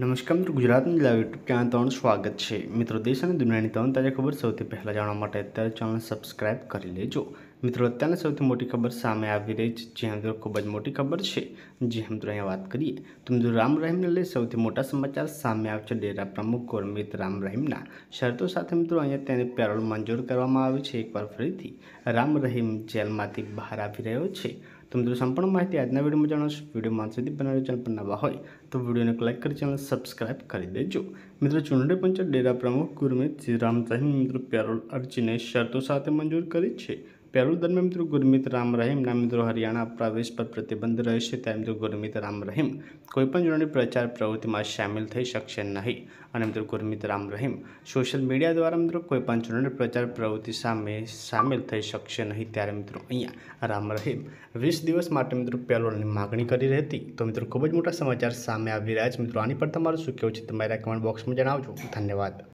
નમસ્કાર મિત્રો ગુજરાતની જિલ્લા યુટ્યુબ ચેનલ તમારું સ્વાગત છે મિત્રો દેશ અને દુનિયાની ત્રણ તાજા ખબર સૌથી પહેલાં જાણવા માટે અત્યારે ચેનલ સબસ્ક્રાઇબ કરી લેજો મિત્રો અત્યારની સૌથી મોટી ખબર સામે આવી રહી છે જે મિત્રો ખૂબ જ મોટી ખબર છે જે મિત્રો અહીંયા વાત કરીએ તો મિત્રો રામ રહીમને લઈ સૌથી મોટા સમાચાર સામે આવે છે ડેરા પ્રમુખ ગુરમિત રામ રહીમના શરતો સાથે મિત્રો અહીંયા તેને પેરોલ મંજૂર કરવામાં આવી છે એકવાર ફરીથી રામ રહીમ જેલમાંથી બહાર આવી રહ્યો છે તો મિત્રો સંપૂર્ણ માહિતી આજના વિડીયોમાં જણાવશો વિડીયો માં સુધી બનાવી ચેનલ પર નવા હોય તો વિડીયોને ક્લિક કરી ચેનલ સબસ્ક્રાઇબ કરી દેજો મિત્રો ચૂંટણી પંચે ડેરા પ્રમુખ ગુરમિત રામ રહીમ મિત્રો પેરોલ અરજીને શરતો સાથે મંજૂર કરી છે પહેલું દરમિયાન મિત્રો ગુરમિત રામ રહીમના મિત્રો હરિયાણા પ્રવેશ પર પ્રતિબંધ રહેશે ત્યારે મિત્રો ગુરમિત રામ રહીમ કોઈપણ જોડની પ્રચાર પ્રવૃત્તિમાં સામેલ થઈ શકશે નહીં અને મિત્રો ગુરમિત રામ રહીમ સોશિયલ મીડિયા દ્વારા મિત્રો કોઈપણ જોડની પ્રચાર પ્રવૃત્તિ સામે સામેલ થઈ શકશે નહીં ત્યારે મિત્રો અહીંયા રામ રહીમ વીસ દિવસ માટે મિત્રો પેરોલની માગણી કરી રહી હતી તો મિત્રો ખૂબ જ મોટા સમાચાર સામે આવી રહ્યા છે મિત્રો આની પર તમારું શું કહેવું છે તમારા કમેન્ટ બોક્સમાં જણાવજો ધન્યવાદ